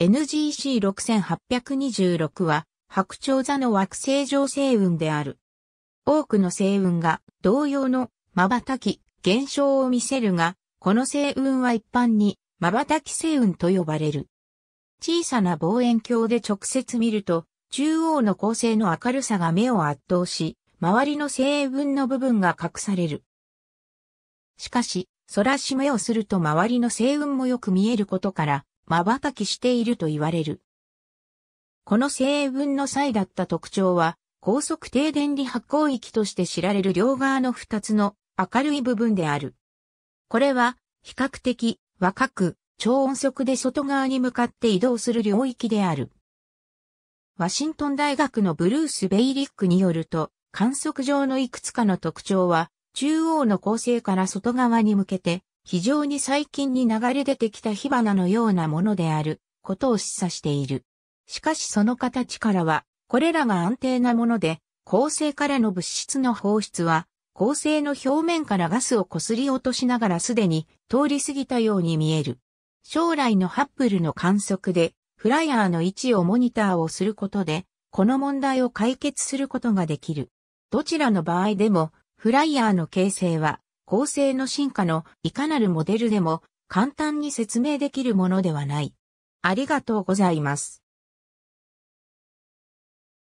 NGC6826 は白鳥座の惑星上星雲である。多くの星雲が同様の瞬き現象を見せるが、この星雲は一般に瞬き星雲と呼ばれる。小さな望遠鏡で直接見ると、中央の構成の明るさが目を圧倒し、周りの星雲の部分が隠される。しかし、空し目をすると周りの星雲もよく見えることから、瞬きしていると言われる。この成分の際だった特徴は、高速低電離発光域として知られる両側の2つの明るい部分である。これは、比較的若く超音速で外側に向かって移動する領域である。ワシントン大学のブルース・ベイリックによると、観測上のいくつかの特徴は、中央の構成から外側に向けて非常に最近に流れ出てきた火花のようなものであることを示唆している。しかしその形からは、これらが安定なもので、恒星からの物質の放出は、恒星の表面からガスを擦り落としながらすでに通り過ぎたように見える。将来のハッブルの観測で、フライヤーの位置をモニターをすることで、この問題を解決することができる。どちらの場合でも、フライヤーの形成は構成の進化のいかなるモデルでも簡単に説明できるものではない。ありがとうございます。